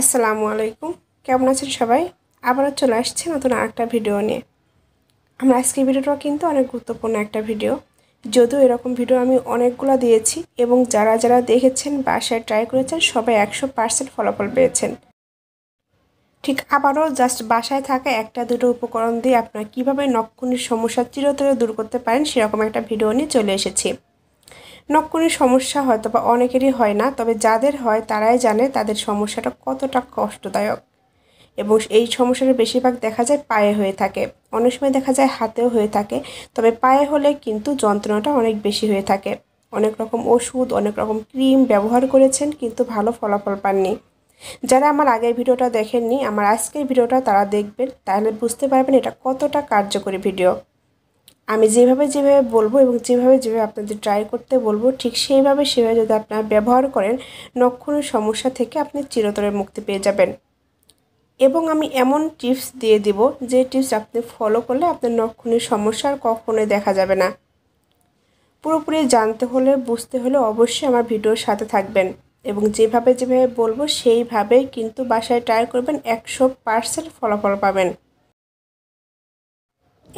আসসালামু আলাইকুম কেমন আছেন সবাই আবারও চলে আসছে নতুন আরেকটা ভিডিও নিয়ে আমরা আজকের ভিডিওটা কিন্তু অনেক গুরুত্বপূর্ণ একটা ভিডিও যদিও এরকম ভিডিও আমি অনেকগুলো দিয়েছি এবং যারা যারা দেখেছেন বাসায় ট্রাই করেছেন সবাই একশো পার্সেন্ট ফলাফল পেয়েছেন ঠিক আবারও জাস্ট বাসায় থাকা একটা দুটো উপকরণ দিয়ে আপনারা কীভাবে নক্ষণের সমস্যা চিরতরে দূর করতে পারেন সেরকম একটা ভিডিও নিয়ে চলে এসেছি নক্করির সমস্যা হয়তো বা অনেকেরই হয় না তবে যাদের হয় তারাই জানে তাদের সমস্যাটা কতটা কষ্টদায়ক এবং এই সমস্যাটা বেশিরভাগ দেখা যায় পায়ে হয়ে থাকে অনেক সময় দেখা যায় হাতেও হয়ে থাকে তবে পায়ে হলে কিন্তু যন্ত্রণাটা অনেক বেশি হয়ে থাকে অনেক রকম ওষুধ অনেক রকম ক্রিম ব্যবহার করেছেন কিন্তু ভালো ফলাফল পাননি যারা আমার আগের ভিডিওটা দেখেননি আমার আজকের ভিডিওটা তারা দেখবেন তাহলে বুঝতে পারবেন এটা কতটা কার্যকরী ভিডিও আমি যেভাবে যেভাবে বলবো এবং যেভাবে যেভাবে আপনাদের ট্রাই করতে বলবো ঠিক সেইভাবে সেভাবে যদি আপনারা ব্যবহার করেন নখ সমস্যা থেকে আপনি চিরতরে মুক্তি পেয়ে যাবেন এবং আমি এমন টিপস দিয়ে দিব যে টিপস আপনি ফলো করলে আপনার সমস্যা আর কখনোই দেখা যাবে না পুরোপুরি জানতে হলে বুঝতে হলে অবশ্যই আমার ভিডিওর সাথে থাকবেন এবং যেভাবে যেভাবে বলবো সেইভাবেই কিন্তু বাসায় ট্রাই করবেন একশো পার্সেন্ট ফলাফল পাবেন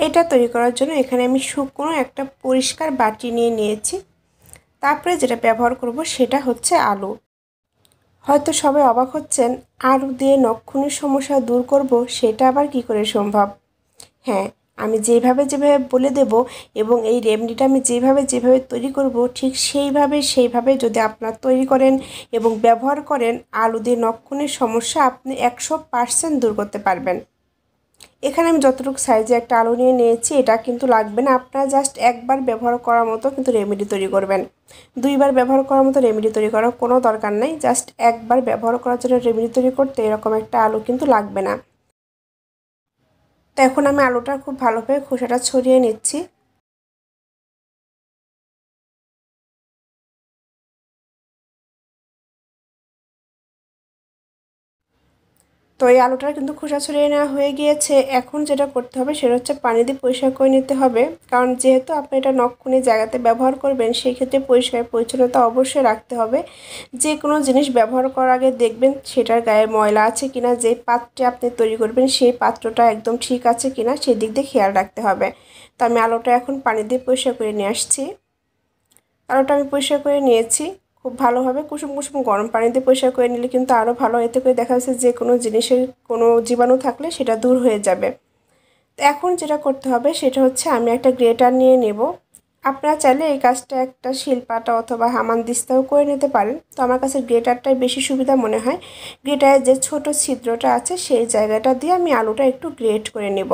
এটা তৈরি করার জন্য এখানে আমি শুকনো একটা পরিষ্কার বাটি নিয়ে নিয়েছি তারপরে যেটা ব্যবহার করব সেটা হচ্ছে আলু হয়তো সবাই অবাক হচ্ছেন আলু দিয়ে নক্ষণের সমস্যা দূর করব সেটা আবার কি করে সম্ভব হ্যাঁ আমি যেভাবে যেভাবে বলে দেব এবং এই রেমডিটা আমি যেভাবে যেভাবে তৈরি করব ঠিক সেইভাবে সেইভাবে যদি আপনার তৈরি করেন এবং ব্যবহার করেন আলু দিয়ে নক্ষণের সমস্যা আপনি একশো পার্সেন্ট দূর করতে পারবেন এখানে আমি যতটুকু সাইজে একটা আলু নিয়ে নিয়েছি এটা কিন্তু লাগবে না আপনারা জাস্ট একবার ব্যবহার করার মতো কিন্তু রেমেডি তৈরি করবেন দুইবার ব্যবহার করার মতো রেমেডি তৈরি করার কোনো দরকার নেই জাস্ট একবার ব্যবহার করার জন্য রেমেডি তৈরি করতে এরকম একটা আলু কিন্তু লাগবে না তো এখন আমি আলুটা খুব ভালোভাবে খোসাটা ছড়িয়ে নিচ্ছি তো এই আলুটার কিন্তু খোসা ছড়িয়ে নেওয়া হয়ে গিয়েছে এখন যেটা করতে হবে সেটা হচ্ছে পানি দিয়ে পরিষ্কার করে নিতে হবে কারণ যেহেতু আপনি এটা নক্ষণে জায়গাতে ব্যবহার করবেন সেই ক্ষেত্রে পরিষ্কার পরিচ্ছন্নতা অবশ্যই রাখতে হবে যে কোনো জিনিস ব্যবহার করার আগে দেখবেন সেটার গায়ে ময়লা আছে কিনা যে পাত্রে আপনি তৈরি করবেন সেই পাত্রটা একদম ঠিক আছে কিনা সেই দিক দিয়ে খেয়াল রাখতে হবে তো আমি আলুটা এখন পানি দিয়ে পরিষ্কার করে নিয়ে আসছি আলুটা আমি পরিষ্কার করে নিয়েছি খুব ভালোভাবে কুসুম কুসুম গরম পানিতে পরিষ্কার করে নিলে কিন্তু আরও ভালো এতে করে দেখা যাচ্ছে যে কোনো জিনিসের কোনো জীবাণু থাকলে সেটা দূর হয়ে যাবে তো এখন যেটা করতে হবে সেটা হচ্ছে আমি একটা গ্রেটার নিয়ে নেব আপনারা চাইলে এই কাজটা একটা শিল্পাটা অথবা হামান দিস্তাও করে নিতে পারেন তো আমার কাছে গ্রেটারটাই বেশি সুবিধা মনে হয় গ্রেটারের যে ছোট ছিদ্রটা আছে সেই জায়গাটা দিয়ে আমি আলুটা একটু গ্রেট করে নেব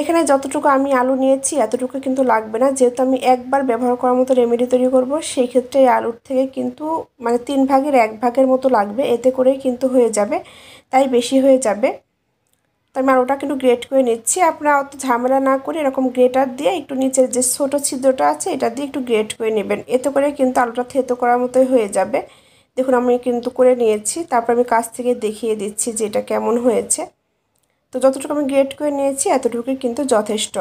এখানে যতটুকু আমি আলু নিয়েছি এতটুকু কিন্তু লাগবে না যেহেতু আমি একবার ব্যবহার করার মতো রেমেডি তৈরি করব সেই ক্ষেত্রে এই আলুর থেকে কিন্তু মানে তিন ভাগের এক ভাগের মতো লাগবে এতে করেই কিন্তু হয়ে যাবে তাই বেশি হয়ে যাবে তো আমি আলুটা কিন্তু গ্রেট করে নিচ্ছি আপনারা অত ঝামেলা না করে এরকম গ্রেটার দিয়ে একটু নিচের যে ছোটো ছিদ্রটা আছে এটা দিয়ে একটু গ্রেট করে নেবেন এতে করে কিন্তু আলুটা থেতো করার মতোই হয়ে যাবে দেখুন আমি কিন্তু করে নিয়েছি তারপর আমি কাছ থেকে দেখিয়ে দিচ্ছি যে এটা কেমন হয়েছে তো যতটুকু আমি গ্রেড করে নিয়েছি এতটুকুই কিন্তু যথেষ্ট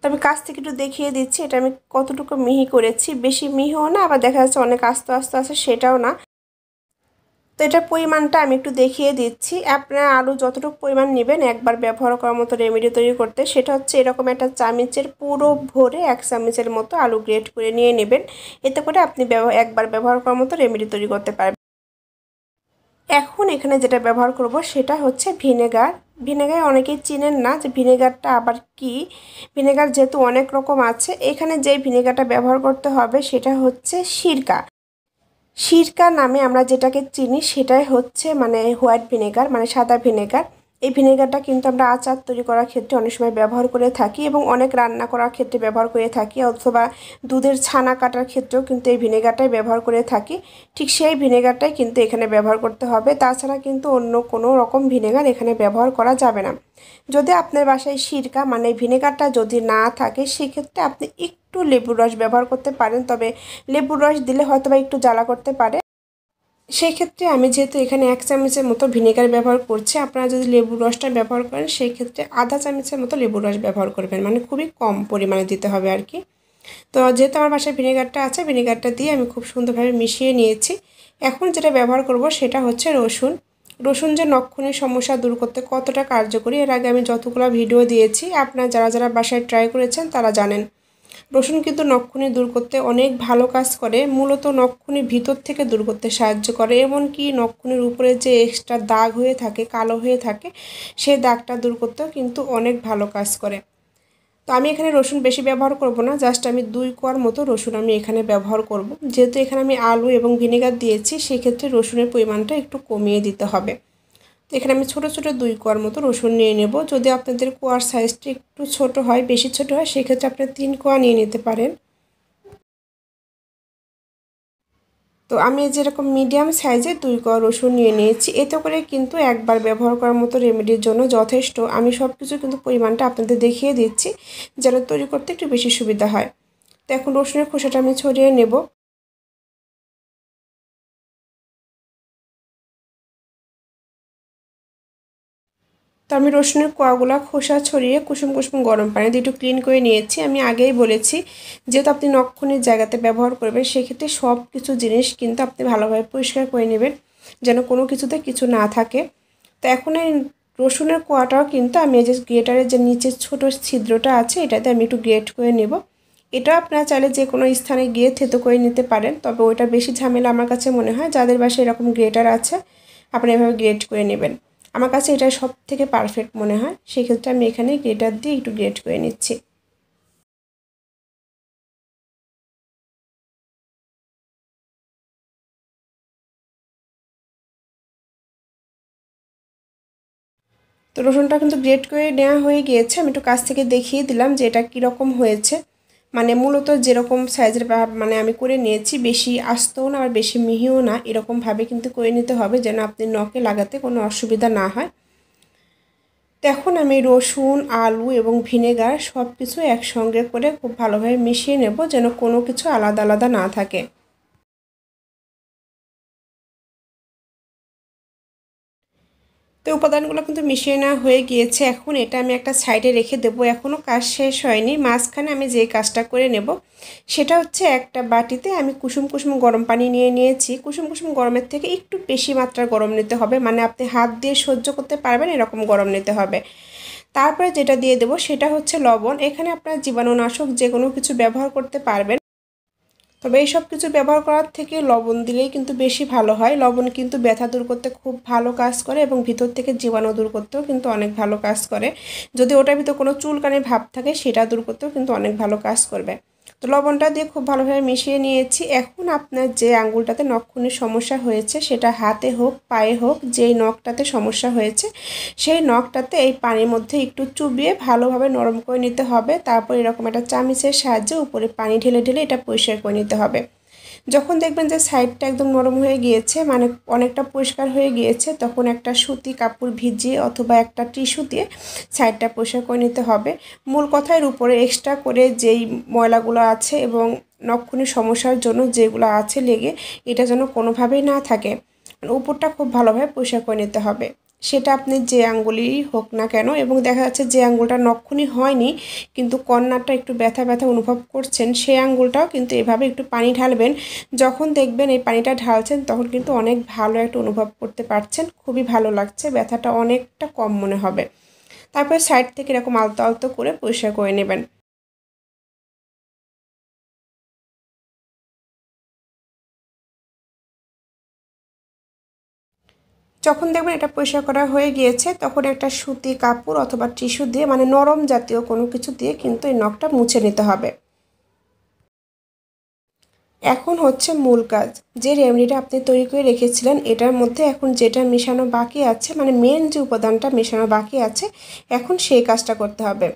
তো আমি কাছ থেকে একটু দেখিয়ে দিচ্ছি এটা আমি কতটুকু মিহি করেছি বেশি মিহিও না আবার দেখা যাচ্ছে অনেক আস্তে আস্তে আছে সেটাও না তো এটার পরিমাণটা আমি একটু দেখিয়ে দিচ্ছি আপনারা আলু যতটুকু পরিমাণ নেবেন একবার ব্যবহার করার মতো রেমেডি তৈরি করতে সেটা হচ্ছে এরকম একটা চামিচের পুরো ভরে এক চামিচের মতো আলু গ্রেট করে নিয়ে নেবেন এতে করে আপনি একবার ব্যবহার করার মতো রেমেডি তৈরি করতে পারবেন এখন এখানে যেটা ব্যবহার করব সেটা হচ্ছে ভিনেগার ভিনেগার অনেকেই চিনেন না যে ভিনেগারটা আবার কি ভিনেগার যেহেতু অনেক রকম আছে এখানে যে ভিনেগারটা ব্যবহার করতে হবে সেটা হচ্ছে সিরকা সিরকা নামে আমরা যেটাকে চিনি সেটাই হচ্ছে মানে হোয়াইট ভিনেগার মানে সাদা ভিনেগার এই ভিনেগারটা কিন্তু আমরা আচার তৈরি করার ক্ষেত্রে অনেক সময় ব্যবহার করে থাকি এবং অনেক রান্না করার ক্ষেত্রে ব্যবহার করে থাকি অথবা দুধের ছানা কাটার ক্ষেত্রেও কিন্তু এই ভিনেগারটাই ব্যবহার করে থাকি ঠিক সেই ভিনেগারটাই কিন্তু এখানে ব্যবহার করতে হবে তাছাড়া কিন্তু অন্য কোনো রকম ভিনেগার এখানে ব্যবহার করা যাবে না যদি আপনার বাসায় সিরকা মানে ভিনেগারটা যদি না থাকে সেক্ষেত্রে আপনি একটু একটু লেবুর রস ব্যবহার করতে পারেন তবে লেবুর রস দিলে হয়তো বা একটু জ্বালা করতে পারে সেই ক্ষেত্রে আমি যেহেতু এখানে এক চামচের মতো ভিনেগার ব্যবহার করছি আপনারা যদি লেবুর রসটা ব্যবহার করেন সেই ক্ষেত্রে আধা চামচের মতো লেবুর রস ব্যবহার করবেন মানে খুবই কম পরিমাণে দিতে হবে আর কি তো যেহেতু আমার বাসায় ভিনেগারটা আছে ভিনেগারটা দিয়ে আমি খুব সুন্দরভাবে মিশিয়ে নিয়েছি এখন যেটা ব্যবহার করব সেটা হচ্ছে রসুন রসুন যে নক্ষণের সমস্যা দূর করতে কতটা কার্যকরী এর আগে আমি যতগুলো ভিডিও দিয়েছি আপনারা যারা যারা বাসায় ট্রাই করেছেন তারা জানেন রসুন কিন্তু নক্ষণি দূর করতে অনেক ভালো কাজ করে মূলত নক্ষণি ভিতর থেকে দূর করতে সাহায্য করে এমনকি নক্ষণির উপরে যে এক্সট্রা দাগ হয়ে থাকে কালো হয়ে থাকে সেই দাগটা দূর করতেও কিন্তু অনেক ভালো কাজ করে তো আমি এখানে রসুন বেশি ব্যবহার করব না জাস্ট আমি দুই কোয়ার মতো রসুন আমি এখানে ব্যবহার করব যেহেতু এখানে আমি আলু এবং ভিনেগার দিয়েছি সেক্ষেত্রে রসুনের পরিমাণটা একটু কমিয়ে দিতে হবে এখানে আমি ছোটো ছোটো দুই কোয়ার মতো রসুন নিয়ে নেব যদি আপনাদের কোয়ার সাইজটি একটু ছোট হয় বেশি ছোট হয় সেক্ষেত্রে আপনারা তিন কোয়া নিয়ে নিতে পারেন তো আমি যেরকম মিডিয়াম সাইজে দুই কোয়া রসুন নিয়ে নিয়েছি এতে করে কিন্তু একবার ব্যবহার করার মতো রেমেডির জন্য যথেষ্ট আমি সব কিছু কিন্তু পরিমাণটা আপনাদের দেখিয়ে দিচ্ছি যেন তৈরি করতে একটু বেশি সুবিধা হয় তো এখন রসুনের খোসাটা আমি ছড়িয়ে নেবো তো আমি রসুনের কোয়াগুলা খোসা ছড়িয়ে কুসুম কুসুম গরম পানি দিয়ে একটু ক্লিন করে নিয়েছি আমি আগেই বলেছি যেহেতু আপনি নক্ষণের জায়গাতে ব্যবহার করবেন সেক্ষেত্রে সব কিছু জিনিস কিন্তু আপনি ভালোভাবে পরিষ্কার করে নেবেন যেন কোনো কিছুতে কিছু না থাকে তো এখন এই রসুনের কোয়াটাও কিন্তু আমি এই যে গ্রেটারের যে নিচের ছোট ছিদ্রটা আছে এটাতে আমি একটু গ্রেট করে নেব এটা আপনারা চাইলে যে কোনো স্থানে গিয়ে থেতো করে নিতে পারেন তবে ওইটা বেশি ঝামেলা আমার কাছে মনে হয় যাদের বাসায় এরকম গ্রেটার আছে আপনি এভাবে গ্রেট করে নেবেন আমার কাছে এটা সব থেকে পারফেক্ট মনে হয় সেক্ষেত্রে আমি এখানে গ্রেটার দিয়ে একটু গ্রেট করে নিচ্ছি তো রসুনটা কিন্তু গ্রেট করে নেওয়া হয়ে গিয়েছে আমি একটু কাছ থেকে দেখিয়ে দিলাম যে এটা কীরকম হয়েছে মানে মূলত যেরকম সাইজের মানে আমি করে নিয়েছি বেশি আস্তও না আর বেশি মিহিও না এরকমভাবে কিন্তু করে নিতে হবে যেন আপনি নখে লাগাতে কোনো অসুবিধা না হয় এখন আমি রসুন আলু এবং ভিনেগার সব কিছু একসঙ্গে করে খুব ভালোভাবে মিশিয়ে নেব যেন কোনো কিছু আলাদা আলাদা না থাকে তো উপাদানগুলো কিন্তু মিশিয়ে নেওয়া হয়ে গিয়েছে এখন এটা আমি একটা সাইডে রেখে দেবো এখনও কাজ শেষ হয়নি মাঝখানে আমি যে কাজটা করে নেব সেটা হচ্ছে একটা বাটিতে আমি কুসুম কুসুম গরম পানি নিয়ে নিয়েছি কুসুম কুসুম গরমের থেকে একটু বেশি মাত্রার গরম নিতে হবে মানে আপনি হাত দিয়ে সহ্য করতে পারবেন এরকম গরম নিতে হবে তারপরে যেটা দিয়ে দেব সেটা হচ্ছে লবণ এখানে আপনার জীবাণুনাশক যে কোনো কিছু ব্যবহার করতে পারবেন তবে এই সব কিছু ব্যবহার করার থেকে লবণ দিলেই কিন্তু বেশি ভালো হয় লবণ কিন্তু ব্যথা দূর করতে খুব ভালো কাজ করে এবং ভিতর থেকে জীবাণু দূর করতেও কিন্তু অনেক ভালো কাজ করে যদি ওটার ভিতর কোনো চুলকানি ভাব থাকে সেটা দূর করতেও কিন্তু অনেক ভালো কাজ করবে তো লবণটা দিয়ে খুব ভালোভাবে মিশিয়ে নিয়েছি এখন আপনার যে আঙ্গুলটাতে খুনের সমস্যা হয়েছে সেটা হাতে হোক পায়ে হোক যেই নখটাতে সমস্যা হয়েছে সেই নখটাতে এই পানির মধ্যে একটু চুবিয়ে ভালোভাবে নরম করে নিতে হবে তারপর এরকম একটা চামিচের সাহায্যে উপরে পানি ঢেলে ঢেলে এটা পরিষ্কার করে নিতে হবে যখন দেখবেন যে সাইডটা একদম নরম হয়ে গিয়েছে মানে অনেকটা পরিষ্কার হয়ে গিয়েছে তখন একটা সুতি কাপড় ভিজিয়ে অথবা একটা টিস্যু দিয়ে সাইডটা পরিষ্কার করে নিতে হবে মূল কথার উপরে এক্সট্রা করে যেই ময়লাগুলো আছে এবং নক্ষণের সমস্যার জন্য যেগুলো আছে লেগে এটা যেন কোনোভাবেই না থাকে মানে উপরটা খুব ভালোভাবে পরিষ্কার করে নিতে হবে সেটা আপনি যে আঙ্গুলি হোক না কেন এবং দেখা যাচ্ছে যে আঙ্গুলটা নক্ষুনি হয়নি কিন্তু কর্নারটা একটু ব্যথা ব্যথা অনুভব করছেন সেই আঙ্গুলটাও কিন্তু এভাবে একটু পানি ঢালবেন যখন দেখবেন এই পানিটা ঢালছেন তখন কিন্তু অনেক ভালো একটা অনুভব করতে পারছেন খুবই ভালো লাগছে ব্যথাটা অনেকটা কম মনে হবে তারপরে সাইড থেকে এরকম আলতো আলতো করে পরিষ্কার করে নেবেন যখন দেখবেন এটা পরিষ্কার করা হয়ে গিয়েছে তখন একটা সুতি কাপড় অথবা টিস্যু দিয়ে মানে নরম জাতীয় কোনো কিছু দিয়ে কিন্তু এই নখটা মুছে নিতে হবে এখন হচ্ছে মূল কাজ যে রেমেডিটা আপনি তৈরি করে রেখেছিলেন এটার মধ্যে এখন যেটা মেশানো বাকি আছে মানে মেন যে উপাদানটা মেশানো বাকি আছে এখন সেই কাজটা করতে হবে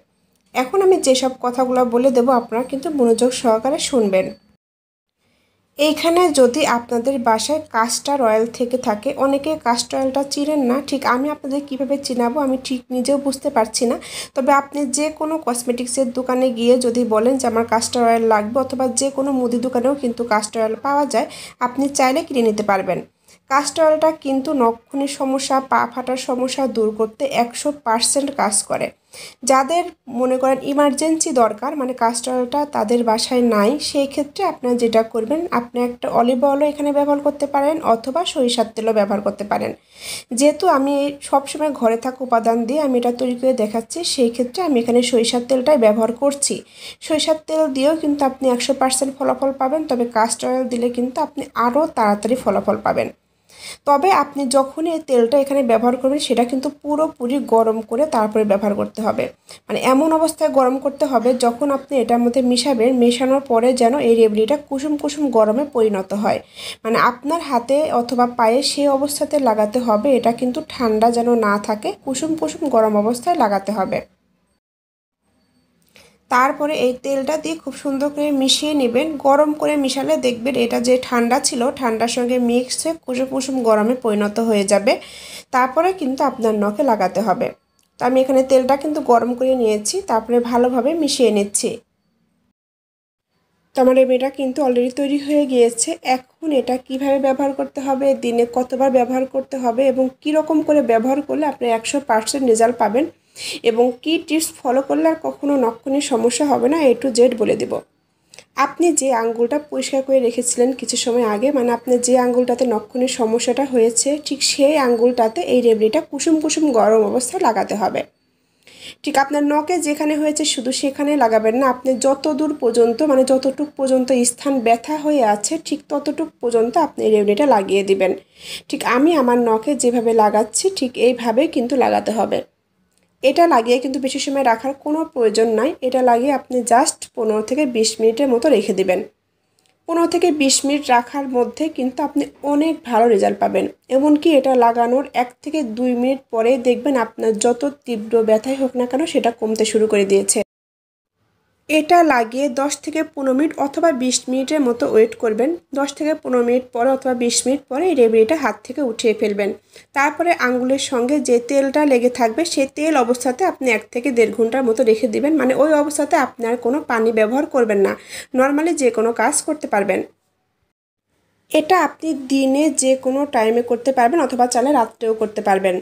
এখন আমি যেসব কথাগুলো বলে দেব আপনারা কিন্তু মনোযোগ সহকারে শুনবেন এইখানে যদি আপনাদের বাসায় কাস্টার অয়েল থেকে থাকে অনেকে কাস্টার অয়েলটা চিনেন না ঠিক আমি আপনাদের কিভাবে চিনাবো আমি ঠিক নিজেও বুঝতে পারছি না তবে আপনি যে কোনো কসমেটিক্সের দোকানে গিয়ে যদি বলেন যে আমার কাস্টার অয়েল লাগবে অথবা যে কোনো মুদি দোকানেও কিন্তু কাস্টার অয়েল পাওয়া যায় আপনি চাইলে কিনে নিতে পারবেন কাস্টার অয়েলটা কিন্তু নক্ষণের সমস্যা পা ফাটার সমস্যা দূর করতে একশো পার্সেন্ট কাজ করে যাদের মনে করেন ইমার্জেন্সি দরকার মানে কাস্টার্ডটা তাদের বাসায় নাই সেই ক্ষেত্রে আপনারা যেটা করবেন আপনি একটা অলিভ অয়েলও এখানে ব্যবহার করতে পারেন অথবা সরিষার তেলও ব্যবহার করতে পারেন যেহেতু আমি সবসময় ঘরে থাকা উপাদান দিয়ে আমি এটা তৈরি করে দেখাচ্ছি সেই ক্ষেত্রে আমি এখানে সরিষার তেলটাই ব্যবহার করছি সরিষার তেল দিয়েও কিন্তু আপনি একশো পার্সেন্ট ফলাফল পাবেন তবে কাস্টার্ড অয়েল দিলে কিন্তু আপনি আরও তাড়াতাড়ি ফলাফল পাবেন তবে আপনি যখনই তেলটা এখানে ব্যবহার করবেন সেটা কিন্তু পুরোপুরি গরম করে তারপরে ব্যবহার করতে হবে মানে এমন অবস্থায় গরম করতে হবে যখন আপনি এটার মধ্যে মিশাবেন মেশানোর পরে যেন এই রেবড়িটা কুসুম কুসুম গরমে পরিণত হয় মানে আপনার হাতে অথবা পায়ে সেই অবস্থাতে লাগাতে হবে এটা কিন্তু ঠান্ডা যেন না থাকে কুসুম কুসুম গরম অবস্থায় লাগাতে হবে তারপরে এই তেলটা দিয়ে খুব সুন্দর করে মিশিয়ে নেবেন গরম করে মিশালে দেখবেন এটা যে ঠান্ডা ছিল ঠান্ডার সঙ্গে মিক্স হয়ে কুসুম কুসুম গরমে পরিণত হয়ে যাবে তারপরে কিন্তু আপনার নখে লাগাতে হবে তো আমি এখানে তেলটা কিন্তু গরম করে নিয়েছি তারপরে ভালোভাবে মিশিয়ে নিচ্ছি তো আমার মেয়েটা কিন্তু অলরেডি তৈরি হয়ে গিয়েছে এখন এটা কিভাবে ব্যবহার করতে হবে দিনে কতবার ব্যবহার করতে হবে এবং কি রকম করে ব্যবহার করলে আপনি একশো পার্সেন্ট রেজাল্ট পাবেন এবং কি টিপস ফলো করলে আর কখনও নক্ষণের সমস্যা হবে না এ টু জেড বলে দেব আপনি যে আঙ্গুলটা পরিষ্কার করে রেখেছিলেন কিছু সময় আগে মানে আপনার যে আঙ্গুলটাতে নক্ষণের সমস্যাটা হয়েছে ঠিক সেই আঙ্গুলটাতে এই রেবড়িটা কুসুম কুসুম গরম অবস্থায় লাগাতে হবে ঠিক আপনার নখে যেখানে হয়েছে শুধু সেখানে লাগাবেন না আপনি যত দূর পর্যন্ত মানে যতটুক পর্যন্ত স্থান ব্যথা হয়ে আছে ঠিক ততটুক পর্যন্ত আপনি এই রেউনিটা লাগিয়ে দিবেন ঠিক আমি আমার নখে যেভাবে লাগাচ্ছি ঠিক এইভাবে কিন্তু লাগাতে হবে এটা লাগিয়ে কিন্তু বেশি সময় রাখার কোনো প্রয়োজন নাই এটা লাগিয়ে আপনি জাস্ট পনেরো থেকে বিশ মিনিটের মতো রেখে দিবেন পনেরো থেকে বিশ মিনিট রাখার মধ্যে কিন্তু আপনি অনেক ভালো রেজাল্ট পাবেন এমনকি এটা লাগানোর এক থেকে দুই মিনিট পরে দেখবেন আপনার যত তীব্র ব্যথাই হোক না কেন সেটা কমতে শুরু করে দিয়েছে এটা লাগিয়ে 10 থেকে পনেরো মিনিট অথবা বিশ মিনিটের মতো ওয়েট করবেন 10 থেকে পনেরো মিনিট পরে অথবা বিশ মিনিট পরে এই রেবড়িটা হাত থেকে উঠিয়ে ফেলবেন তারপরে আঙ্গুলের সঙ্গে যে তেলটা লেগে থাকবে সেই তেল অবস্থাতে আপনি এক থেকে দেড় ঘন্টার মতো রেখে দিবেন মানে ওই অবস্থাতে আপনার কোনো পানি ব্যবহার করবেন না নর্মালি যে কোনো কাজ করতে পারবেন এটা আপনি দিনে যে কোনো টাইমে করতে পারবেন অথবা চালে রাত্রেও করতে পারবেন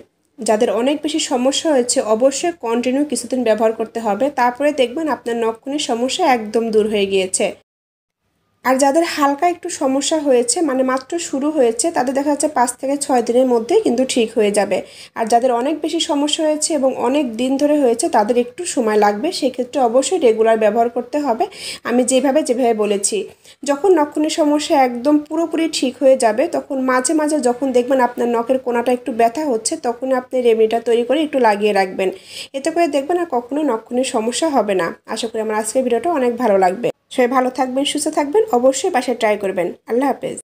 যাদের অনেক বেশি সমস্যা হয়েছে অবশ্যই কন্টিনিউ কিছুদিন ব্যবহার করতে হবে তারপরে দেখবেন আপনার নখকুনির সমস্যা একদম দূর হয়ে গিয়েছে আর যাদের হালকা একটু সমস্যা হয়েছে মানে মাত্র শুরু হয়েছে তাদের দেখা যাচ্ছে পাঁচ থেকে ছয় দিনের মধ্যেই কিন্তু ঠিক হয়ে যাবে আর যাদের অনেক বেশি সমস্যা হয়েছে এবং অনেক দিন ধরে হয়েছে তাদের একটু সময় লাগবে সেক্ষেত্রে অবশ্যই রেগুলার ব্যবহার করতে হবে আমি যেভাবে যেভাবে বলেছি যখন নক্ষণের সমস্যা একদম পুরোপুরি ঠিক হয়ে যাবে তখন মাঝে মাঝে যখন দেখবেন আপনার নখের কোনাটা একটু ব্যথা হচ্ছে তখন আপনি রেমিডিটা তৈরি করে একটু লাগিয়ে রাখবেন এতে করে দেখবেন আর কখনো নক্ষণের সমস্যা হবে না আশা করি আমার আজকের ভিডিওটা অনেক ভালো লাগবে সবাই ভালো থাকবেন সুস্থ থাকবেন অবশ্যই বাসায় ট্রাই করবেন আল্লাহ হাফেজ